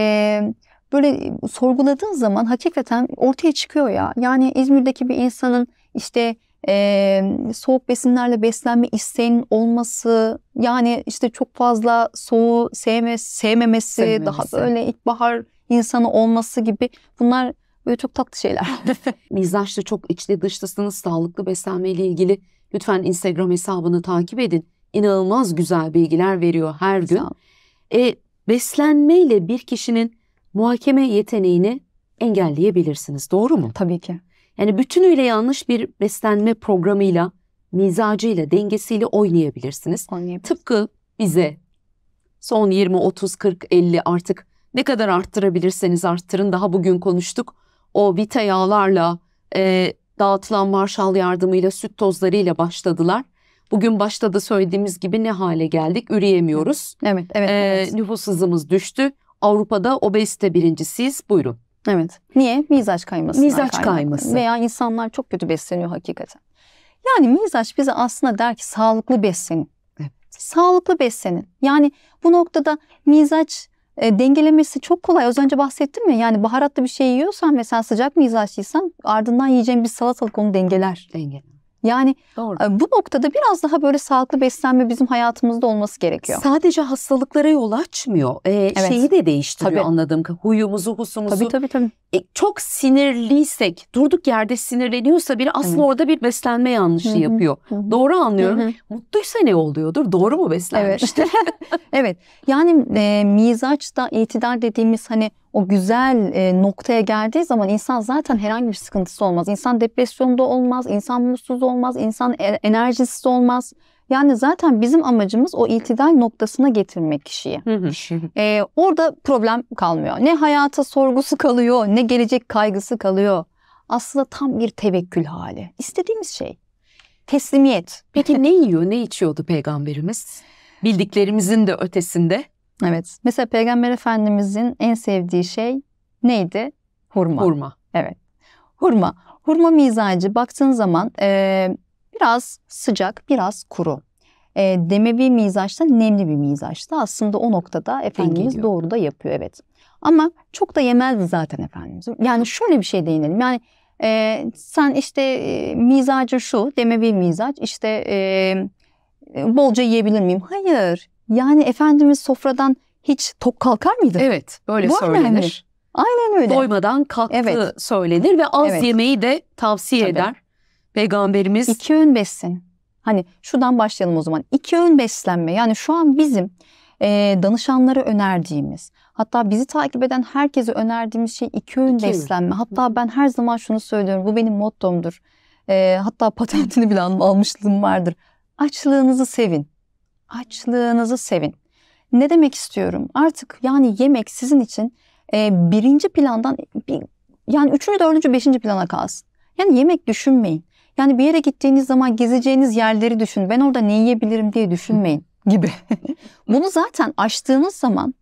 böyle sorguladığın zaman hakikaten ortaya çıkıyor ya. Yani İzmir'deki bir insanın işte e, soğuk besinlerle beslenme isteğinin olması yani işte çok fazla soğuğu sevmesi, sevmemesi, sevmemesi. daha böyle ilkbahar insanı olması gibi bunlar Böyle çok tatlı şeyler. Mizaçta çok içli dışlısınız. Sağlıklı beslenmeyle ilgili lütfen Instagram hesabını takip edin. İnanılmaz güzel bilgiler veriyor her gün. E, beslenmeyle bir kişinin muhakeme yeteneğini engelleyebilirsiniz. Doğru mu? Tabii ki. Yani bütünüyle yanlış bir beslenme programıyla, mizacıyla, dengesiyle oynayabilirsiniz. Oynayabilirsiniz. Tıpkı bize son 20, 30, 40, 50 artık ne kadar arttırabilirseniz arttırın. Daha bugün konuştuk o vita yağlarla e, dağıtılan marşal yardımıyla süt tozlarıyla başladılar. Bugün başta da söylediğimiz gibi ne hale geldik? Üreyemiyoruz. Evet, evet. Ee, evet. Nüfus hızımız düştü. Avrupa'da obezite birincisiyiz. Buyurun. Evet. Niye? Mizaç kayması. Mizaç kayması. Veya insanlar çok kötü besleniyor hakikaten. Yani mizaç bize aslında der ki sağlıklı beslenin. Evet. Sağlıklı beslenin. Yani bu noktada mizaç e, dengelemesi çok kolay. Az önce bahsettim ya yani baharatlı bir şey yiyorsan ve sen sıcak mizajlıysan ardından yiyeceğin bir salatalık onu dengeler. Dengeler. Yani Doğru. E, bu noktada biraz daha böyle sağlıklı beslenme bizim hayatımızda olması gerekiyor. Sadece hastalıklara yol açmıyor. Ee, evet. Şeyi de değiştiriyor tabii. anladığım kadarıyla. Huyumuzu, husumuzu. Tabii tabii tabii. E, çok sinirliysek, durduk yerde sinirleniyorsa biri aslında evet. orada bir beslenme yanlışı Hı-hı. yapıyor. Hı-hı. Doğru anlıyorum. Hı-hı. Mutluysa ne oluyordur? Doğru mu beslenmiştir? Evet. evet. Yani e, mizaçta itidar dediğimiz hani o güzel e, noktaya geldiği zaman insan zaten herhangi bir sıkıntısı olmaz. İnsan depresyonda olmaz, insan mutsuz olmaz, insan e, enerjisiz olmaz. Yani zaten bizim amacımız o itidal noktasına getirmek kişiyi. ee, orada problem kalmıyor. Ne hayata sorgusu kalıyor, ne gelecek kaygısı kalıyor. Aslında tam bir tevekkül hali. İstediğimiz şey. Teslimiyet. Peki ne yiyor, ne içiyordu peygamberimiz? Bildiklerimizin de ötesinde. Evet. Mesela Peygamber Efendimizin en sevdiği şey neydi? Hurma. Hurma. Evet. Hurma. Hurma mizacı baktığın zaman e, biraz sıcak, biraz kuru. E, demevi mizaçta nemli bir mizaçta. Aslında o noktada Efendimiz doğru da yapıyor. Evet. Ama çok da yemezdi zaten Efendimiz. Yani şöyle bir şey değinelim. Yani e, sen işte e, mizacı şu, demevi mizaç işte e, e bolca yiyebilir miyim? Hayır. Yani Efendimiz sofradan hiç tok kalkar mıydı? Evet böyle Var söylenir. Mi? Aynen öyle. Doymadan kalktı evet. söylenir ve az evet. yemeği de tavsiye Tabii. eder. Peygamberimiz. İki öğün beslenin. Hani şuradan başlayalım o zaman. İki öğün beslenme yani şu an bizim e, danışanlara önerdiğimiz hatta bizi takip eden herkese önerdiğimiz şey iki öğün iki beslenme. Öğün. Hatta ben her zaman şunu söylüyorum bu benim mottomdur. E, hatta patentini bile almışlığım vardır. Açlığınızı sevin açlığınızı sevin. Ne demek istiyorum? Artık yani yemek sizin için e, birinci plandan bir, yani üçüncü, dördüncü, beşinci plana kalsın. Yani yemek düşünmeyin. Yani bir yere gittiğiniz zaman gezeceğiniz yerleri düşün. Ben orada ne yiyebilirim diye düşünmeyin gibi. Bunu zaten açtığınız zaman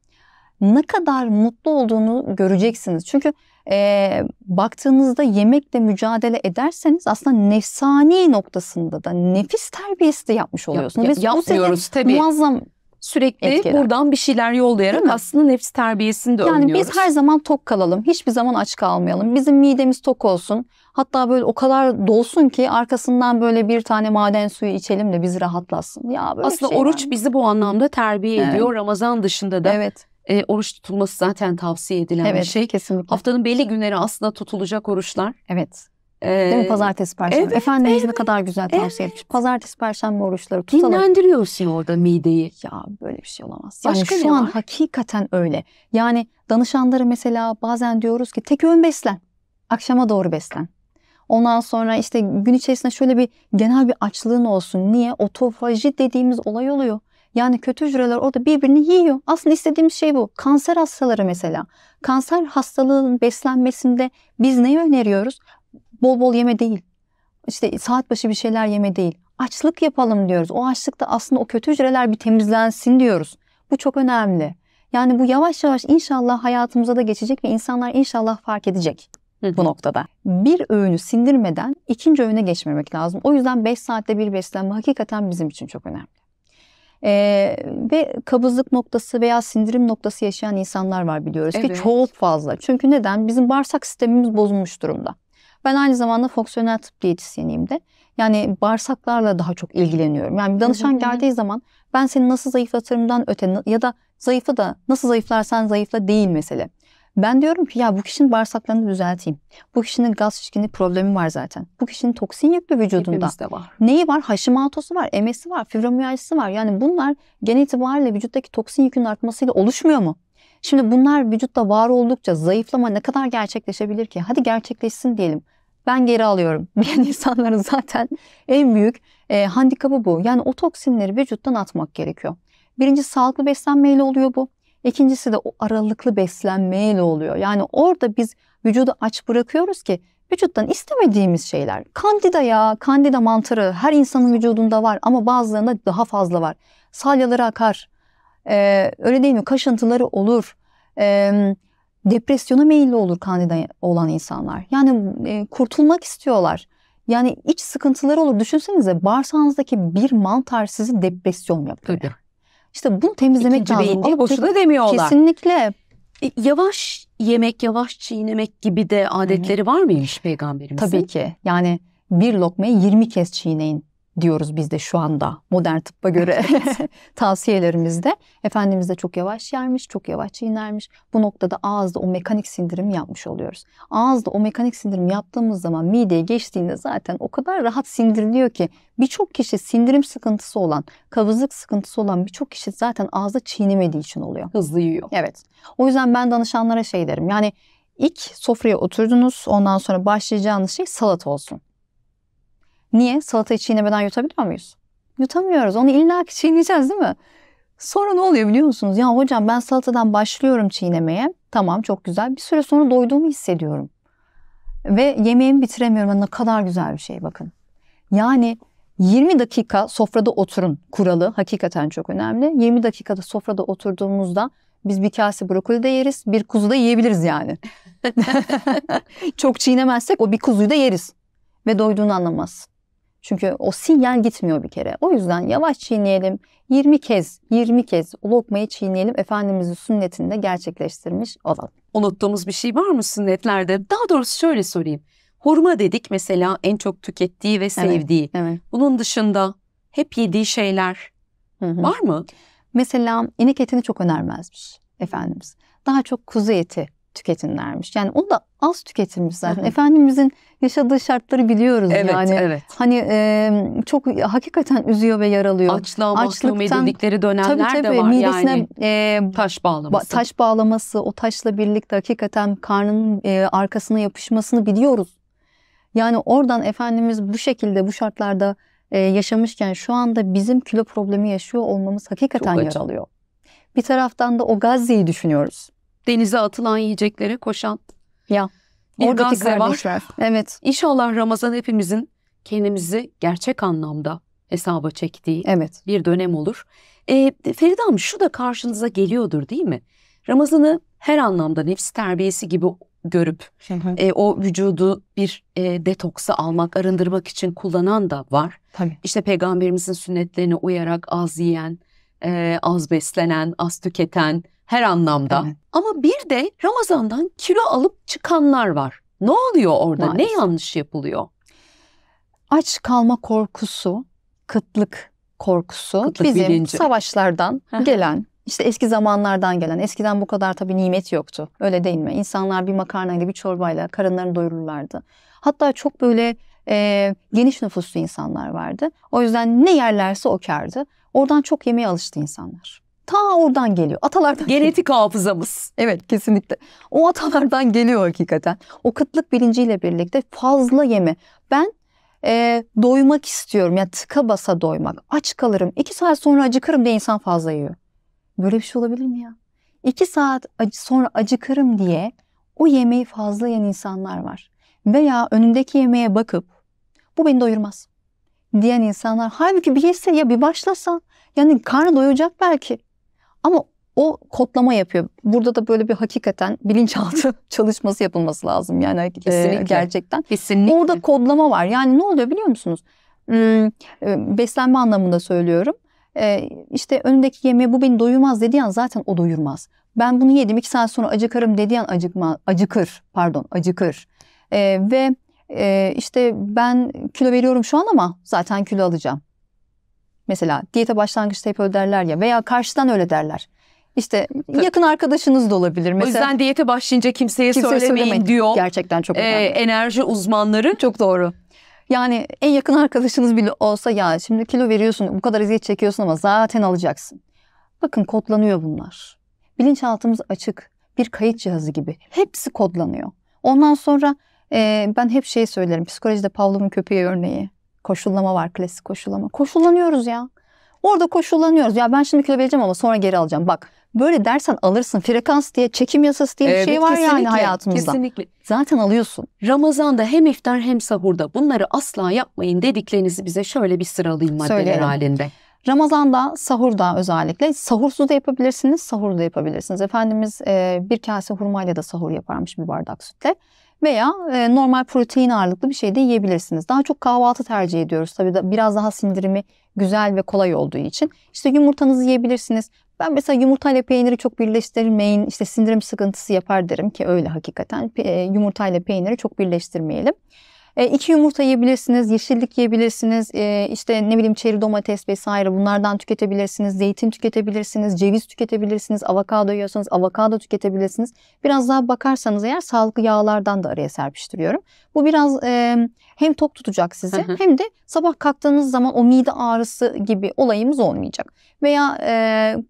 ne kadar mutlu olduğunu göreceksiniz. Çünkü e, baktığınızda yemekle mücadele ederseniz aslında nefsani noktasında da nefis terbiyesi de yapmış oluyorsunuz. Yap, yapmıyoruz tabii. Muazzam sürekli etkiler. buradan bir şeyler yollayarak aslında nefis terbiyesini de yani Yani biz her zaman tok kalalım. Hiçbir zaman aç kalmayalım. Bizim midemiz tok olsun. Hatta böyle o kadar dolsun ki arkasından böyle bir tane maden suyu içelim de biz rahatlasın. Ya böyle Aslında şey oruç var. bizi bu anlamda terbiye evet. ediyor. Ramazan dışında da evet. E, oruç tutulması zaten tavsiye edilen evet, bir şey. Kesinlikle. Haftanın belli günleri aslında tutulacak oruçlar. Evet. Ee, Değil mi? Pazartesi, perşembe. Evet, Efendimiz evet, ne kadar güzel tavsiye evet. etmiş. Pazartesi, perşembe oruçları tutalım. Dinlendiriyorsun orada mideyi. Ya böyle bir şey olamaz. Yani Başka şu an var? hakikaten öyle. Yani danışanları mesela bazen diyoruz ki tek öğün beslen. Akşama doğru beslen. Ondan sonra işte gün içerisinde şöyle bir genel bir açlığın olsun. Niye? Otofaji dediğimiz olay oluyor. Yani kötü hücreler orada birbirini yiyor. Aslında istediğimiz şey bu. Kanser hastaları mesela. Kanser hastalığının beslenmesinde biz neyi öneriyoruz? Bol bol yeme değil. İşte saat başı bir şeyler yeme değil. Açlık yapalım diyoruz. O açlıkta aslında o kötü hücreler bir temizlensin diyoruz. Bu çok önemli. Yani bu yavaş yavaş inşallah hayatımıza da geçecek ve insanlar inşallah fark edecek bu noktada. Bir öğünü sindirmeden ikinci öğüne geçmemek lazım. O yüzden 5 saatte bir beslenme hakikaten bizim için çok önemli. Ee, ve kabızlık noktası veya sindirim noktası yaşayan insanlar var biliyoruz evet. ki çok fazla. Çünkü neden? Bizim bağırsak sistemimiz bozulmuş durumda. Ben aynı zamanda fonksiyonel tıp diyetisyeniyim de. Yani bağırsaklarla daha çok ilgileniyorum. Yani bir danışan geldiği zaman ben seni nasıl zayıflatırımdan öte ya da zayıfı da nasıl zayıflarsan zayıfla değil mesele. Ben diyorum ki ya bu kişinin bağırsaklarını düzelteyim. Bu kişinin gaz şişkinliği problemi var zaten. Bu kişinin toksin yüklü vücudunda. Hepimizde var. Neyi var? Haşimatosu var, MS'i var, fibromiyalisi var. Yani bunlar genel itibariyle vücuttaki toksin yükünün artmasıyla oluşmuyor mu? Şimdi bunlar vücutta var oldukça zayıflama ne kadar gerçekleşebilir ki? Hadi gerçekleşsin diyelim. Ben geri alıyorum diyen insanların zaten en büyük e, handikabı bu. Yani o toksinleri vücuttan atmak gerekiyor. Birinci sağlıklı beslenmeyle oluyor bu. İkincisi de o aralıklı beslenmeyle oluyor. Yani orada biz vücudu aç bırakıyoruz ki vücuttan istemediğimiz şeyler. Kandida ya, kandida mantarı her insanın vücudunda var ama bazılarında daha fazla var. Salyaları akar. Ee, öyle değil mi? Kaşıntıları olur. Ee, depresyona meyilli olur kandida olan insanlar. Yani e, kurtulmak istiyorlar. Yani iç sıkıntıları olur. Düşünsenize bağırsağınızdaki bir mantar sizi depresyon yapıyor. Tabii. İşte bunu temizlemek İkinci lazım. İkinci boşuna demiyorlar. Kesinlikle. E, yavaş yemek, yavaş çiğnemek gibi de adetleri Hı-hı. var mıymış peygamberimizin? Tabii ki. Yani bir lokmayı 20 kez çiğneyin diyoruz biz de şu anda modern tıbba göre tavsiyelerimizde. Efendimiz de çok yavaş yermiş, çok yavaş inermiş Bu noktada ağızda o mekanik sindirim yapmış oluyoruz. Ağızda o mekanik sindirim yaptığımız zaman mideye geçtiğinde zaten o kadar rahat sindiriliyor ki birçok kişi sindirim sıkıntısı olan, kabızlık sıkıntısı olan birçok kişi zaten ağızda çiğnemediği için oluyor. Hızlı yiyor. Evet. O yüzden ben danışanlara şey derim. Yani ilk sofraya oturdunuz ondan sonra başlayacağınız şey salat olsun. Niye? Salatayı çiğnemeden yutabiliyor muyuz? Yutamıyoruz. Onu illa ki çiğneyeceğiz değil mi? Sonra ne oluyor biliyor musunuz? Ya hocam ben salatadan başlıyorum çiğnemeye. Tamam çok güzel. Bir süre sonra doyduğumu hissediyorum. Ve yemeğimi bitiremiyorum. Ne kadar güzel bir şey bakın. Yani 20 dakika sofrada oturun kuralı hakikaten çok önemli. 20 dakikada sofrada oturduğumuzda biz bir kase brokoli de yeriz, bir kuzu da yiyebiliriz yani. çok çiğnemezsek o bir kuzuyu da yeriz ve doyduğunu anlamaz. Çünkü o sinyal gitmiyor bir kere. O yüzden yavaş çiğneyelim. 20 kez, 20 kez o lokmayı çiğneyelim. Efendimizin sünnetinde gerçekleştirmiş olalım. Unuttuğumuz bir şey var mı sünnetlerde? Daha doğrusu şöyle sorayım. Hurma dedik mesela en çok tükettiği ve sevdiği. Evet, evet. Bunun dışında hep yediği şeyler hı hı. var mı? Mesela inek etini çok önermezmiş Efendimiz. Daha çok kuzu eti tüketinlermiş. Yani onu da az tüketilmiş zaten. Hı hı. Efendimizin yaşadığı şartları biliyoruz evet, yani. Evet. Hani e, çok hakikaten üzüyor ve yaralıyor. Açlığa mahkum edildikleri dönemler tabii, tabii, de var midesine, yani. E, taş bağlaması. Taş bağlaması o taşla birlikte hakikaten karnının e, arkasına yapışmasını biliyoruz. Yani oradan Efendimiz bu şekilde bu şartlarda e, yaşamışken şu anda bizim kilo problemi yaşıyor olmamız hakikaten yaralıyor. Bir taraftan da o Gazze'yi düşünüyoruz. Denize atılan yiyeceklere koşan. Ya Oradakiler boş ver. Evet. İnşallah Ramazan hepimizin kendimizi gerçek anlamda hesaba çektiği evet. bir dönem olur. E, Feride Hanım şu da karşınıza geliyordur değil mi? Ramazan'ı her anlamda nefsi terbiyesi gibi görüp e, o vücudu bir e, detoksa almak, arındırmak için kullanan da var. Tabii. İşte peygamberimizin sünnetlerine uyarak az yiyen, e, az beslenen, az tüketen, her anlamda. Evet. Ama bir de Ramazan'dan kilo alıp çıkanlar var. Ne oluyor orada? Maalesef. Ne yanlış yapılıyor? Aç kalma korkusu, kıtlık korkusu kıtlık bizim bilinci. savaşlardan gelen işte eski zamanlardan gelen, eskiden bu kadar tabii nimet yoktu. Öyle değil mi? İnsanlar bir makarnayla, bir çorbayla karınlarını doyururlardı. Hatta çok böyle e, geniş nüfuslu insanlar vardı. O yüzden ne yerlerse o kardı. Oradan çok yemeğe alıştı insanlar. Ta oradan geliyor. Atalardan Genetik geliyor. hafızamız. Evet kesinlikle. O atalardan geliyor hakikaten. O kıtlık bilinciyle birlikte fazla yeme. Ben e, doymak istiyorum. Yani tıka basa doymak. Aç kalırım. İki saat sonra acıkırım diye insan fazla yiyor. Böyle bir şey olabilir mi ya? İki saat sonra acıkırım diye o yemeği fazla yiyen insanlar var. Veya önündeki yemeğe bakıp bu beni doyurmaz diyen insanlar. Halbuki bir yese ya bir başlasan yani karnı doyacak belki. Ama o kodlama yapıyor. Burada da böyle bir hakikaten bilinçaltı çalışması yapılması lazım. Yani hani Kesinlikle. E, gerçekten. Kesinlikle. Orada kodlama var. Yani ne oluyor biliyor musunuz? Hmm, e, beslenme anlamında söylüyorum. Ee, işte önündeki yemeği bu beni doyurmaz dediği an zaten o doyurmaz. Ben bunu yedim iki saat sonra acıkarım dediği an acıkma, acıkır. Pardon acıkır. Ee, ve e, işte ben kilo veriyorum şu an ama zaten kilo alacağım. Mesela diyete başlangıçta hep öyle derler ya veya karşıdan öyle derler. İşte Tabii. yakın arkadaşınız da olabilir. Mesela, o yüzden diyete başlayınca kimseye, kimseye söylemeyin, söylemeyin diyor. Gerçekten çok ee, önemli. Ee, enerji uzmanları. Çok doğru. Yani en yakın arkadaşınız bile olsa ya şimdi kilo veriyorsun bu kadar eziyet çekiyorsun ama zaten alacaksın. Bakın kodlanıyor bunlar. Bilinçaltımız açık. Bir kayıt cihazı gibi. Hepsi kodlanıyor. Ondan sonra e, ben hep şey söylerim. Psikolojide Pavlov'un köpeği örneği. Koşullama var klasik koşullama. Koşullanıyoruz ya. Orada koşullanıyoruz. Ya ben şimdi kilo vereceğim ama sonra geri alacağım. Bak böyle dersen alırsın. Frekans diye, çekim yasası diye bir ee, şey var yani hayatımızda. Kesinlikle. Zaten alıyorsun. Ramazan'da hem iftar hem sahurda bunları asla yapmayın dediklerinizi bize şöyle bir sıralayın maddeler Söylerim. halinde. Ramazan'da sahurda özellikle sahursuz da yapabilirsiniz, sahur da yapabilirsiniz. Efendimiz e, bir kase hurmayla da sahur yaparmış bir bardak sütle veya e, normal protein ağırlıklı bir şey de yiyebilirsiniz. Daha çok kahvaltı tercih ediyoruz tabii da biraz daha sindirimi güzel ve kolay olduğu için. İşte yumurtanızı yiyebilirsiniz. Ben mesela yumurtayla peyniri çok birleştirmeyin. İşte sindirim sıkıntısı yapar derim ki öyle hakikaten. E, yumurtayla peyniri çok birleştirmeyelim. E, iki yumurta yiyebilirsiniz, yeşillik yiyebilirsiniz, e, işte ne bileyim çeri domates vesaire bunlardan tüketebilirsiniz, zeytin tüketebilirsiniz, ceviz tüketebilirsiniz, avokado yiyorsanız avokado tüketebilirsiniz. Biraz daha bakarsanız eğer sağlıklı yağlardan da araya serpiştiriyorum. Bu biraz e, hem tok tutacak sizi hem de sabah kalktığınız zaman o mide ağrısı gibi olayımız olmayacak. Veya e,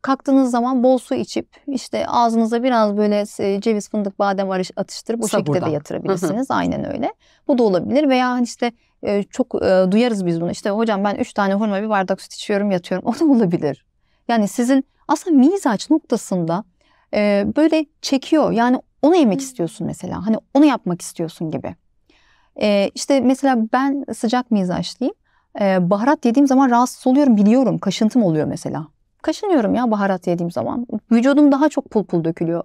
kalktığınız zaman bol su içip işte ağzınıza biraz böyle e, ceviz, fındık, badem atıştırıp bu şekilde de yatırabilirsiniz. Aynen öyle. Bu da olabilir gelir veya hani işte e, çok e, duyarız biz bunu. İşte hocam ben üç tane hurma bir bardak süt içiyorum yatıyorum. O da olabilir. Yani sizin aslında mizaç noktasında e, böyle çekiyor. Yani onu yemek istiyorsun mesela. Hani onu yapmak istiyorsun gibi. İşte mesela ben sıcak mizaçlıyım. Baharat yediğim zaman rahatsız oluyorum biliyorum. Kaşıntım oluyor mesela. Kaşınıyorum ya baharat yediğim zaman. Vücudum daha çok pul pul dökülüyor.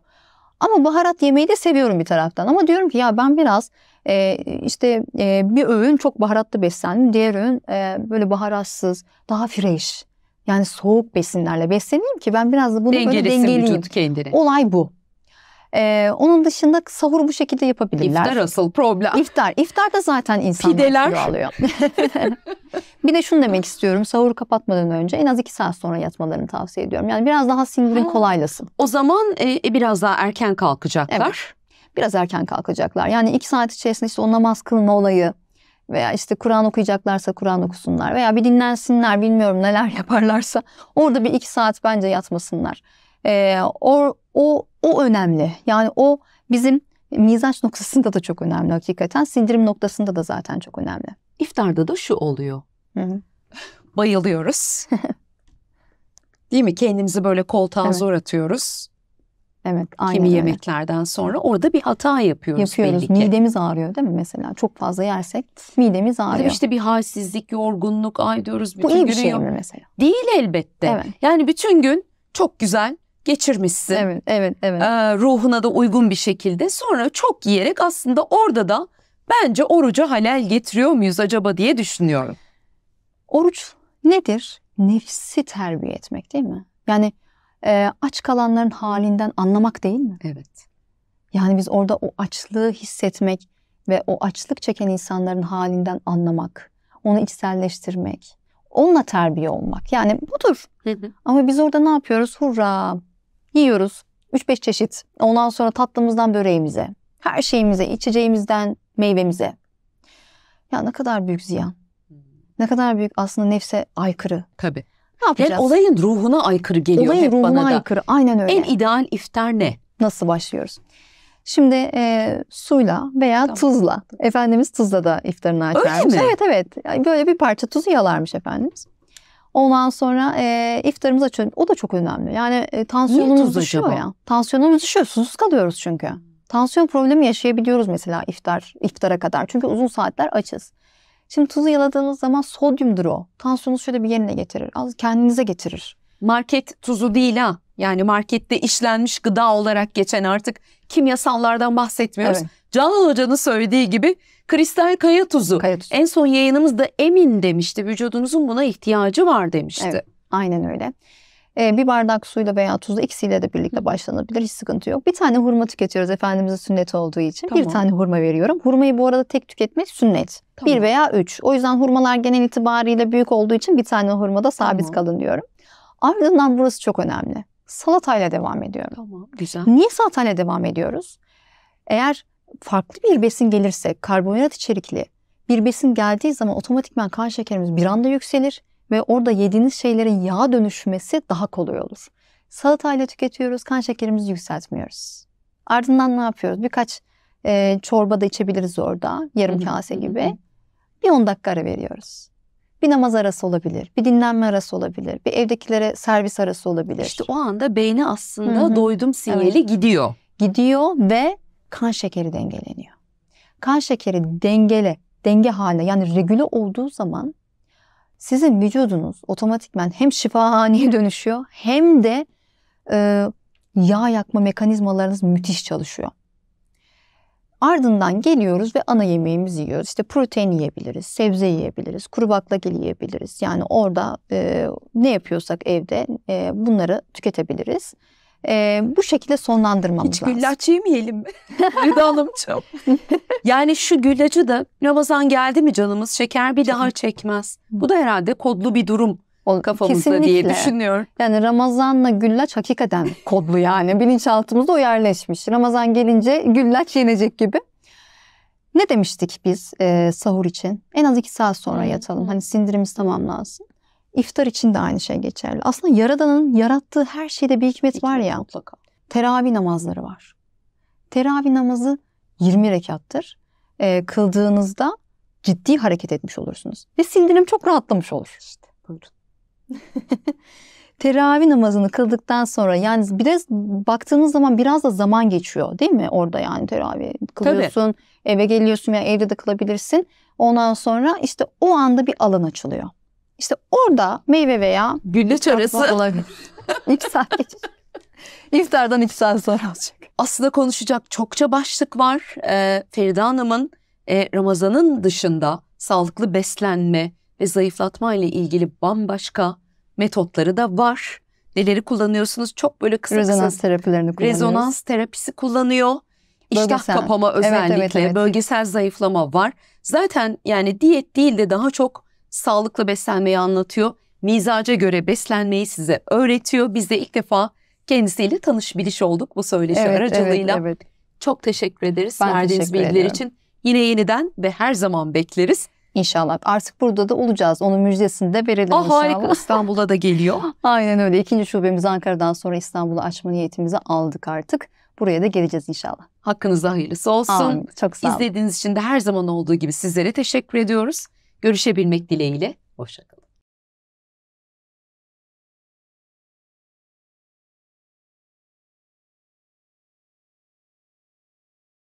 Ama baharat yemeyi de seviyorum bir taraftan. Ama diyorum ki ya ben biraz e, işte e, bir öğün çok baharatlı beslendim. Diğer öğün e, böyle baharatsız, daha fresh. Yani soğuk besinlerle besleneyim ki ben biraz da bunu Dengelesin böyle dengeleyeyim. Olay bu. Ee, onun dışında sahur bu şekilde yapabilirler. İftar asıl problem. İftar. İftar da zaten insanlar Pideler. alıyor. bir de şunu demek istiyorum. sahur kapatmadan önce en az iki saat sonra yatmalarını tavsiye ediyorum. Yani biraz daha sindirim kolaylasın. O zaman e, e, biraz daha erken kalkacaklar. Evet. Biraz erken kalkacaklar. Yani iki saat içerisinde işte o namaz kılma olayı, veya işte Kur'an okuyacaklarsa Kur'an okusunlar veya bir dinlensinler bilmiyorum neler yaparlarsa orada bir iki saat bence yatmasınlar. E, o, o, o önemli. Yani o bizim mizaç noktasında da çok önemli hakikaten. Sindirim noktasında da zaten çok önemli. İftarda da şu oluyor. Hı hı. Bayılıyoruz. Değil mi? Kendimizi böyle koltuğa evet. zor atıyoruz. Evet, aynen Kimi öyle. yemeklerden sonra orada bir hata yapıyoruz. Yapıyoruz. Belli ki. Midemiz ağrıyor değil mi mesela? Çok fazla yersek midemiz ağrıyor. İşte bir halsizlik, yorgunluk ay diyoruz. Bütün Bu iyi bir şey mi mesela? Değil elbette. Evet. Yani bütün gün çok güzel geçirmişsin. Evet, evet, evet. Ee, ruhuna da uygun bir şekilde. Sonra çok yiyerek aslında orada da bence oruca halel getiriyor muyuz acaba diye düşünüyorum. Oruç nedir? Nefsi terbiye etmek değil mi? Yani e, aç kalanların halinden anlamak değil mi? Evet. Yani biz orada o açlığı hissetmek ve o açlık çeken insanların halinden anlamak, onu içselleştirmek, onunla terbiye olmak. Yani budur. Ama biz orada ne yapıyoruz? Hurra yiyoruz. 3-5 çeşit. Ondan sonra tatlımızdan böreğimize, her şeyimize, içeceğimizden meyvemize. Ya ne kadar büyük ziyan. Ne kadar büyük aslında nefse aykırı. Tabii. Ne yapacağız? Hem olayın ruhuna aykırı geliyor olayın hep ruhuna bana da. aykırı aynen öyle. En ideal iftar ne? Nasıl başlıyoruz? Şimdi e, suyla veya tamam. tuzla. Efendimiz tuzla da iftarını açarmış. Öyle mi? Evet evet. Yani böyle bir parça tuzu yalarmış Efendimiz. Ondan sonra e, iftarımızı açıyoruz. O da çok önemli. Yani e, tansiyonumuz düşüyor acaba? ya. Tansiyonumuz düşüyor. Susuz kalıyoruz çünkü. Tansiyon problemi yaşayabiliyoruz mesela iftar iftara kadar. Çünkü uzun saatler açız. Şimdi tuzu yaladığınız zaman sodyumdur o. Tansiyonu şöyle bir yerine getirir. Az kendinize getirir. Market tuzu değil ha. Yani markette işlenmiş gıda olarak geçen artık kimyasallardan bahsetmiyoruz. Evet. Canan Hoca'nın söylediği gibi Kristal kaya tuzu. kaya tuzu. En son yayınımızda emin demişti. Vücudunuzun buna ihtiyacı var demişti. Evet, aynen öyle. Ee, bir bardak suyla veya tuzla ikisiyle de birlikte başlanabilir. Hiç sıkıntı yok. Bir tane hurma tüketiyoruz Efendimiz'in sünneti olduğu için. Tamam. Bir tane hurma veriyorum. Hurmayı bu arada tek tüketmek sünnet. Tamam. Bir veya üç. O yüzden hurmalar genel itibariyle büyük olduğu için bir tane hurmada sabit tamam. kalın diyorum. Ardından burası çok önemli. Salatayla devam ediyorum. Tamam güzel. Niye salatayla devam ediyoruz? Eğer farklı bir besin gelirse karbonhidrat içerikli bir besin geldiği zaman otomatikman kan şekerimiz bir anda yükselir ve orada yediğiniz şeylerin yağ dönüşmesi daha kolay olur. Salata ile tüketiyoruz, kan şekerimizi yükseltmiyoruz. Ardından ne yapıyoruz? Birkaç e, çorba da içebiliriz orada, yarım kase gibi. Bir 10 dakika ara veriyoruz. Bir namaz arası olabilir, bir dinlenme arası olabilir, bir evdekilere servis arası olabilir. İşte o anda beyni aslında Hı-hı. doydum sinyali evet. gidiyor. Gidiyor ve kan şekeri dengeleniyor. Kan şekeri dengele, denge haline yani regüle olduğu zaman sizin vücudunuz otomatikmen hem şifahaneye dönüşüyor hem de e, yağ yakma mekanizmalarınız müthiş çalışıyor. Ardından geliyoruz ve ana yemeğimizi yiyoruz. İşte protein yiyebiliriz, sebze yiyebiliriz, kuru baklagil yiyebiliriz. Yani orada e, ne yapıyorsak evde e, bunları tüketebiliriz. E, bu şekilde sonlandırmamız Hiç lazım. Hiç güllaç yemeyelim mi? Rüda Hanımcığım. yani şu güllacı da Ramazan geldi mi canımız şeker bir daha çekmez. Bu da herhalde kodlu bir durum kafamızda Kesinlikle. diye düşünüyorum. Yani Ramazan'la güllaç hakikaten kodlu yani bilinçaltımızda o yerleşmiş. Ramazan gelince güllaç yenecek gibi. Ne demiştik biz e, sahur için? En az iki saat sonra yatalım. Hani sindirimiz tamam lazım. İftar için de aynı şey geçerli. Aslında Yaradan'ın yarattığı her şeyde bir hikmet, var ya. Mutlaka. Teravih namazları var. Teravih namazı 20 rekattır. E, kıldığınızda ciddi hareket etmiş olursunuz. Ve sindirim çok rahatlamış olur. İşte buyurun. teravih namazını kıldıktan sonra yani biraz baktığınız zaman biraz da zaman geçiyor değil mi orada yani teravih kılıyorsun Tabii. eve geliyorsun ya yani evde de kılabilirsin ondan sonra işte o anda bir alan açılıyor. İşte orada meyve veya güllaç çöresi. olabilir. iki saat geçecek. İftardan iki saat sonra olacak. Aslında konuşacak çokça başlık var. Ee, Feride Hanım'ın e, Ramazan'ın dışında sağlıklı beslenme ve zayıflatma ile ilgili bambaşka metotları da var. Neleri kullanıyorsunuz? Çok böyle kısa rezonans kısa, terapilerini kullanıyoruz. Rezonans terapisi kullanıyor. İştah bölgesel. kapama özellikle evet, evet, evet. bölgesel zayıflama var. Zaten yani diyet değil de daha çok sağlıklı beslenmeyi anlatıyor. Mizaca göre beslenmeyi size öğretiyor. Biz de ilk defa kendisiyle tanışabiliş olduk bu söyleşi evet, aracılığıyla. Evet, evet. Çok teşekkür ederiz ben verdiğiniz teşekkür bilgiler ediyorum. için. Yine yeniden ve her zaman bekleriz. İnşallah. Artık burada da olacağız. Onun müjdesini de verelim Aa, ah, inşallah. Harika. İstanbul'a da geliyor. Aynen öyle. İkinci şubemizi Ankara'dan sonra İstanbul'a açma niyetimizi aldık artık. Buraya da geleceğiz inşallah. Hakkınızda hayırlısı olsun. Amin. Çok sağ olun. İzlediğiniz için de her zaman olduğu gibi sizlere teşekkür ediyoruz. Görüşebilmek dileğiyle. Hoşçakalın.